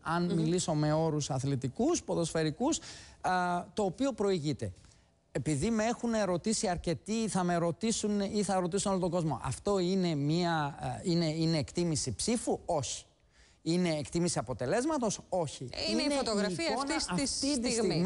αν μιλήσω με όρους αθλητικούς, ποδοσφαιρικούς, α, το οποίο προηγείται. Επειδή με έχουν ρωτήσει αρκετοί, θα με ρωτήσουν ή θα ρωτήσουν όλο τον κόσμο. Αυτό είναι, μια, είναι, είναι εκτίμηση ψήφου, όχι. Είναι εκτίμηση αποτελέσματος, όχι. Είναι, η φωτογραφία Αυτής της στιγμή.